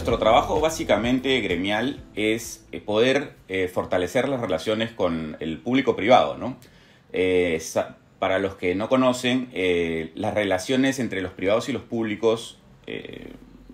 nuestro trabajo básicamente gremial es eh, poder eh, fortalecer las relaciones con el público privado, ¿no? Eh, para los que no conocen, las relaciones entre los privados y los públicos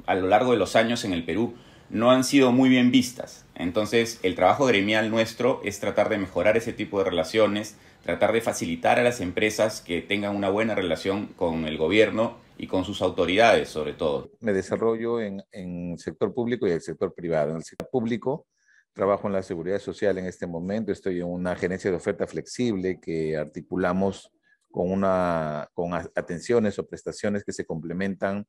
a lo largo de los años en el Perú no han sido muy bien vistas. Entonces, el trabajo gremial nuestro es tratar de mejorar ese tipo de relaciones, tratar de facilitar a las empresas que tengan una buena relación con el gobierno y con sus autoridades sobre todo. Me desarrollo en, en el sector público y el sector privado. En el sector público trabajo en la seguridad social en este momento, estoy en una gerencia de oferta flexible que articulamos con, una, con atenciones o prestaciones que se complementan,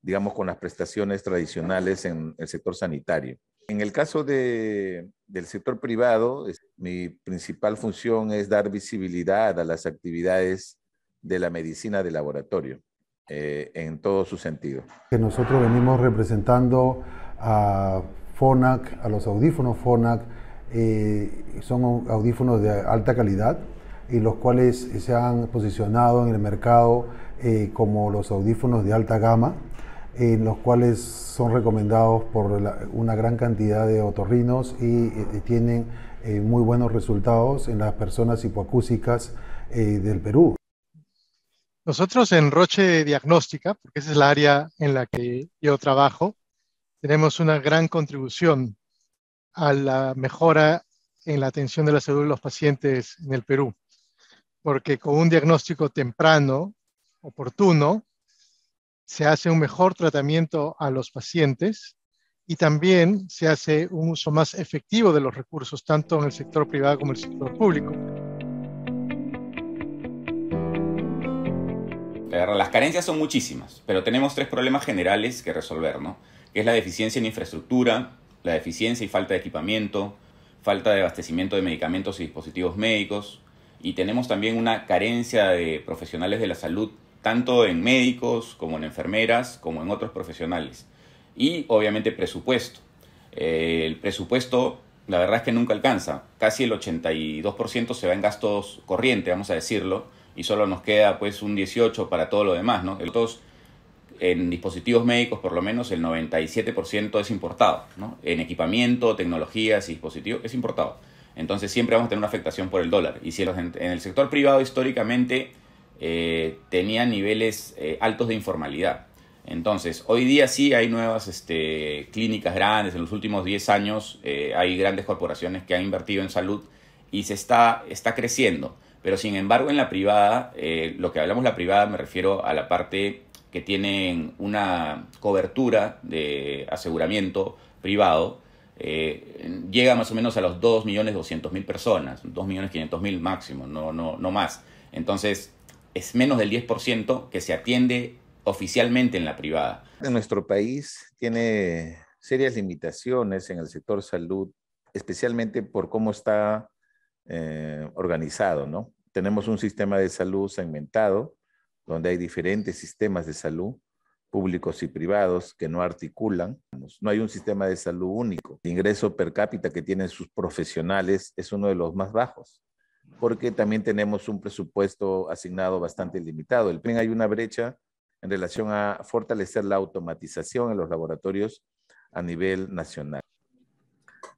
digamos, con las prestaciones tradicionales en el sector sanitario. En el caso de, del sector privado, mi principal función es dar visibilidad a las actividades de la medicina de laboratorio. Eh, en todo su sentido. Que nosotros venimos representando a FONAC, a los audífonos FONAC, eh, son audífonos de alta calidad y los cuales se han posicionado en el mercado eh, como los audífonos de alta gama, en los cuales son recomendados por una gran cantidad de otorrinos y tienen muy buenos resultados en las personas hipoacúsicas del Perú. Nosotros en Roche Diagnóstica, porque esa es la área en la que yo trabajo, tenemos una gran contribución a la mejora en la atención de la salud de los pacientes en el Perú, porque con un diagnóstico temprano, oportuno, se hace un mejor tratamiento a los pacientes y también se hace un uso más efectivo de los recursos, tanto en el sector privado como en el sector público. las carencias son muchísimas, pero tenemos tres problemas generales que resolver, ¿no? Que es la deficiencia en infraestructura, la deficiencia y falta de equipamiento, falta de abastecimiento de medicamentos y dispositivos médicos, y tenemos también una carencia de profesionales de la salud, tanto en médicos como en enfermeras, como en otros profesionales. Y obviamente presupuesto. Eh, el presupuesto, la verdad es que nunca alcanza. Casi el 82% se va en gastos corrientes, vamos a decirlo, y solo nos queda pues un 18 para todo lo demás, ¿no? Los en dispositivos médicos por lo menos el 97% es importado, ¿no? En equipamiento, tecnologías y dispositivos es importado. Entonces siempre vamos a tener una afectación por el dólar. Y si en el sector privado históricamente eh, tenía niveles eh, altos de informalidad. Entonces, hoy día sí hay nuevas este, clínicas grandes, en los últimos 10 años eh, hay grandes corporaciones que han invertido en salud y se está, está creciendo. Pero sin embargo, en la privada, eh, lo que hablamos la privada me refiero a la parte que tiene una cobertura de aseguramiento privado, eh, llega más o menos a los 2.200.000 personas, 2.500.000 máximo, no, no, no más. Entonces, es menos del 10% que se atiende oficialmente en la privada. nuestro país tiene serias limitaciones en el sector salud, especialmente por cómo está eh, organizado, ¿no? Tenemos un sistema de salud segmentado, donde hay diferentes sistemas de salud, públicos y privados, que no articulan. No hay un sistema de salud único. El ingreso per cápita que tienen sus profesionales es uno de los más bajos, porque también tenemos un presupuesto asignado bastante limitado. El PEN hay una brecha en relación a fortalecer la automatización en los laboratorios a nivel nacional.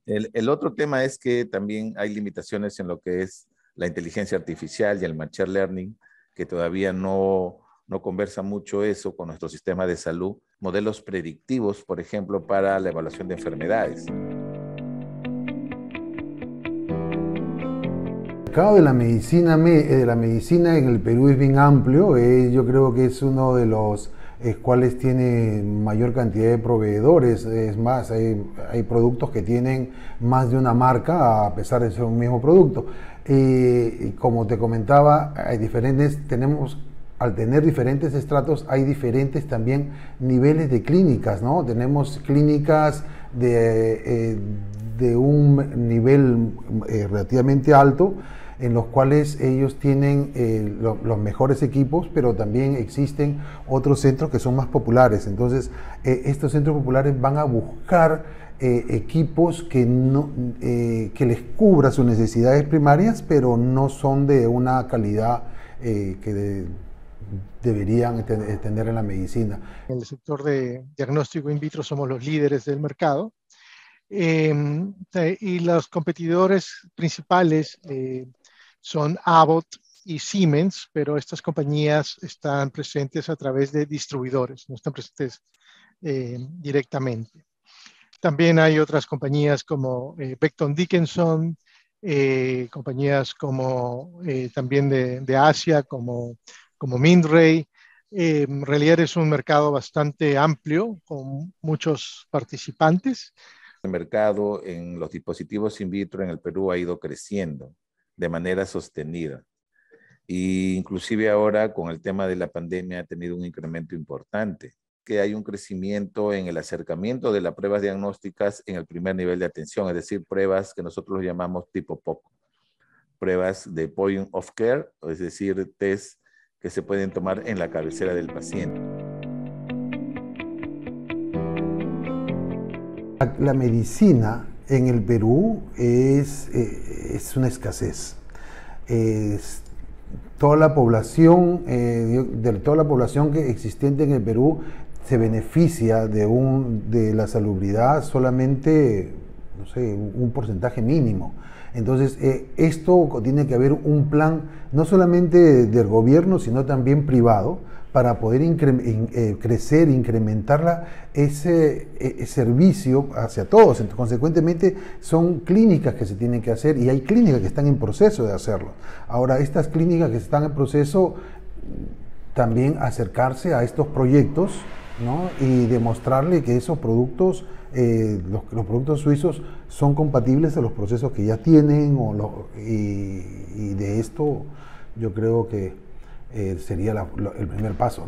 El, otro tema es que también hay limitaciones en lo que es la inteligencia artificial y el machine learning, que todavía no, conversa mucho eso con nuestro sistema de salud. Modelos predictivos, por ejemplo, para la evaluación de enfermedades. mercado de la medicina eh, de la medicina en el Perú es bien amplio. Eh, yo creo que es uno de los cuáles tienen mayor cantidad de proveedores. Es más, hay, hay, productos que tienen más de una marca a pesar de ser un mismo producto. Eh, y como te comentaba, hay diferentes, tenemos al tener diferentes estratos hay diferentes también niveles de clínicas, Tenemos clínicas de, eh, un nivel eh, relativamente alto en los cuales ellos tienen eh, los mejores equipos, pero también existen otros centros que son más populares. Entonces, eh, estos centros populares van a buscar eh, equipos que, no, que les cubra sus necesidades primarias, pero no son de una calidad que deberían tener en la medicina. En el sector de diagnóstico in vitro somos los líderes del mercado. Em, y los competidores principales son Abbott y Siemens, pero estas compañías están presentes a través de distribuidores, no están presentes eh, directamente. También hay otras compañías como eh, Becton Dickinson, eh, compañías como también de, Asia, como, como Mindray. en realidad es un mercado bastante amplio con muchos participantes. El mercado en los dispositivos in vitro en el Perú ha ido creciendo de manera sostenida. E inclusive ahora con el tema de la pandemia ha tenido un incremento importante, que hay un crecimiento en el acercamiento de las pruebas diagnósticas en el primer nivel de atención, es decir, pruebas que nosotros llamamos tipo POC, pruebas de point of care, es decir, test que se pueden tomar en la cabecera del paciente. La medicina en el Perú es, eh, es una escasez. toda la población, eh, de toda la población que existente en el Perú se beneficia de, un, de la salubridad solamente un porcentaje mínimo. Entonces, eh, esto tiene que haber un plan no solamente del gobierno, sino también privado, para poder crecer eh, crecer, incrementar ese e, e, servicio hacia todos. consecuentemente, son clínicas que se tienen que hacer y hay clínicas que están en proceso de hacerlo. Ahora, estas clínicas que están en proceso, también acercarse a estos proyectos y demostrarle que esos productos, eh, los, productos suizos son compatibles a los procesos que ya tienen y, de esto yo creo que eh, sería el primer paso.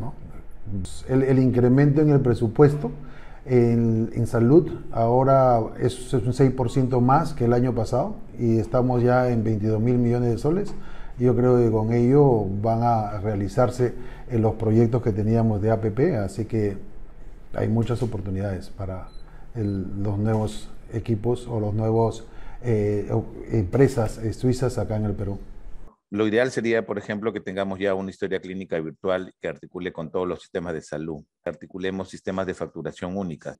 El, incremento en el presupuesto en, salud ahora es, es un 6% más que el año pasado y estamos ya en 22 mil millones de soles. Yo creo que con ello van a realizarse eh, los proyectos que teníamos de APP, así que hay muchas oportunidades para los nuevos equipos o los nuevos eh, empresas eh, suizas acá en el Perú. Lo ideal sería, por ejemplo, que tengamos ya una historia clínica virtual que articule con todos los sistemas de salud, articulemos sistemas de facturación única,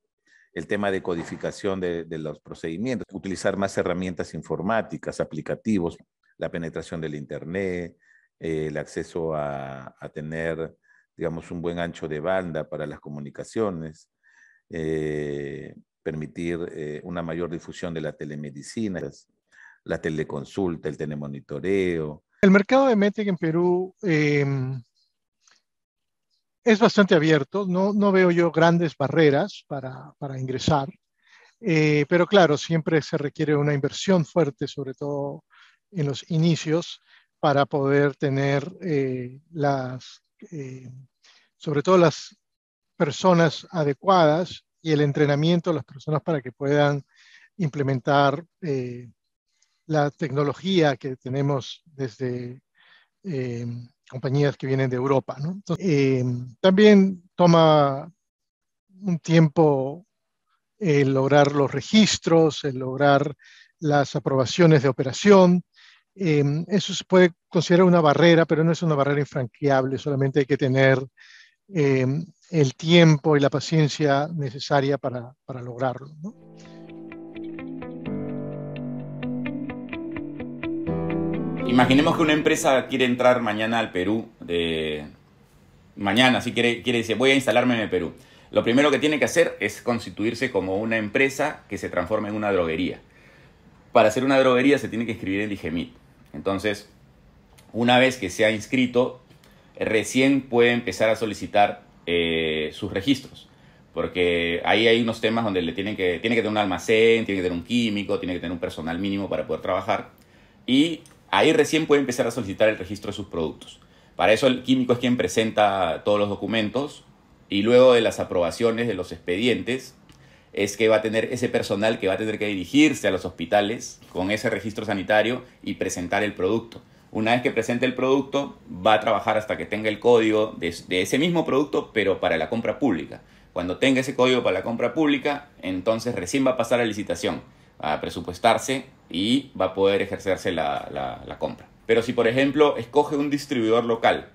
el tema de codificación de, los procedimientos, utilizar más herramientas informáticas, aplicativos, la penetración del Internet, eh, el acceso a, tener, digamos, un buen ancho de banda para las comunicaciones, eh, permitir eh, una mayor difusión de la telemedicina, la teleconsulta, el telemonitoreo. El mercado de Metec en Perú em, es bastante abierto, no, no, veo yo grandes barreras para, para ingresar, pero claro, siempre se requiere una inversión fuerte, sobre todo en los inicios para poder tener eh, las, eh, sobre todo las personas adecuadas y el entrenamiento a las personas para que puedan implementar eh, la tecnología que tenemos desde compañías que vienen de Europa. también toma un tiempo el lograr los registros, el lograr las aprobaciones de operación, Em, eso se puede considerar una barrera, pero no es una barrera infranqueable, solamente hay que tener em, el tiempo y la paciencia necesaria para, lograrlo. Imaginemos que una empresa quiere entrar mañana al Perú, de... mañana, si quiere, decir, voy a instalarme en el Perú. Lo primero que tiene que hacer es constituirse como una empresa que se transforma en una droguería. Para hacer una droguería se tiene que escribir en Digemit. Entonces, una vez que se ha inscrito, recién puede empezar a solicitar eh, sus registros. Porque ahí hay unos temas donde tiene que tener un almacén, tiene que tener un químico, tiene que tener un personal mínimo para poder trabajar. Y ahí recién puede empezar a solicitar el registro de sus productos. Para eso el químico es quien presenta todos los documentos y luego de las aprobaciones de los expedientes, es que va a tener ese personal que va a tener que dirigirse a los hospitales con ese registro sanitario y presentar el producto. Una vez que presente el producto, va a trabajar hasta que tenga el código de, ese mismo producto, pero para la compra pública. Cuando tenga ese código para la compra pública, entonces recién va a pasar a licitación, a presupuestarse y va a poder ejercerse la, la compra. Pero si, por ejemplo, escoge un distribuidor local,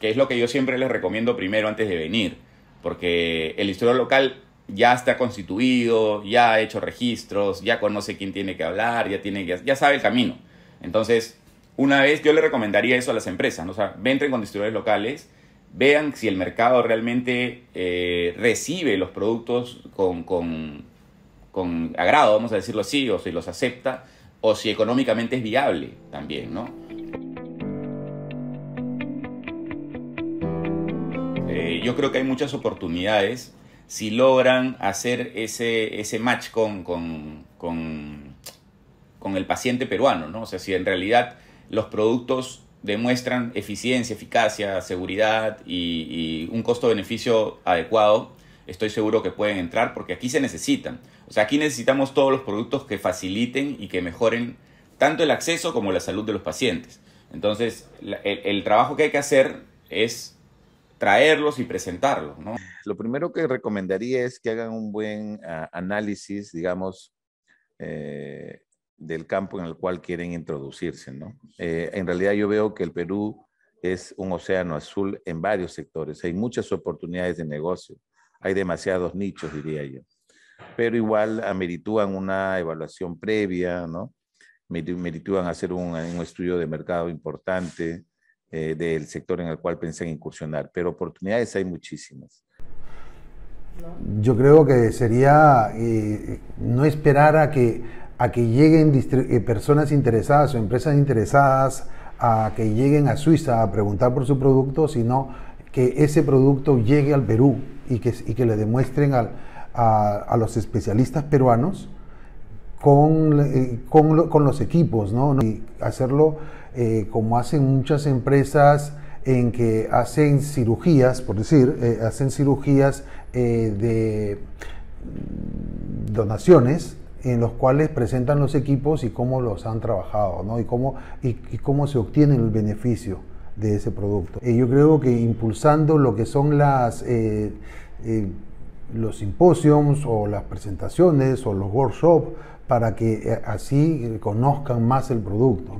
que es lo que yo siempre les recomiendo primero antes de venir, porque el distribuidor local ya está constituido, ya ha hecho registros, ya conoce quién tiene que hablar, ya, tiene ya sabe el camino. Entonces, una vez yo le recomendaría eso a las empresas, ¿no? o sea, entren con distribuidores locales, vean si el mercado realmente eh, recibe los productos con, agrado, vamos a decirlo así, o si los acepta, o si económicamente es viable también, ¿no? Eh, yo creo que hay muchas oportunidades si logran hacer ese, ese match con, el paciente peruano, ¿no? O sea, si en realidad los productos demuestran eficiencia, eficacia, seguridad y, un costo-beneficio adecuado, estoy seguro que pueden entrar porque aquí se necesitan. O sea, aquí necesitamos todos los productos que faciliten y que mejoren tanto el acceso como la salud de los pacientes. Entonces, el trabajo que hay que hacer es traerlos y presentarlos. Lo primero que recomendaría es que hagan un buen ah, análisis, digamos, eh, del campo en el cual quieren introducirse. ¿no? Eh, en realidad yo veo que el Perú es un océano azul en varios sectores. Hay muchas oportunidades de negocio. Hay demasiados nichos, diría yo. Pero igual ameritúan una evaluación previa, ¿no? Meritúan hacer un, un estudio de mercado importante, eh, del sector en el cual pensé incursionar, pero oportunidades hay muchísimas. Yo creo que sería eh, no esperar a que, lleguen eh, personas interesadas o empresas interesadas a que lleguen a Suiza a preguntar por su producto, sino que ese producto llegue al Perú y que, le demuestren a los especialistas peruanos eh, con, los equipos, ¿no? Y hacerlo eh, como hacen muchas empresas en que hacen cirugías, por decir, eh, hacen cirugías de donaciones en los cuales presentan los equipos y cómo los han trabajado, ¿no? Y cómo, y, cómo se obtiene el beneficio de ese producto. yo creo que impulsando lo que son las, los symposiums o las presentaciones o los workshops para que eh, así eh, conozcan más el producto.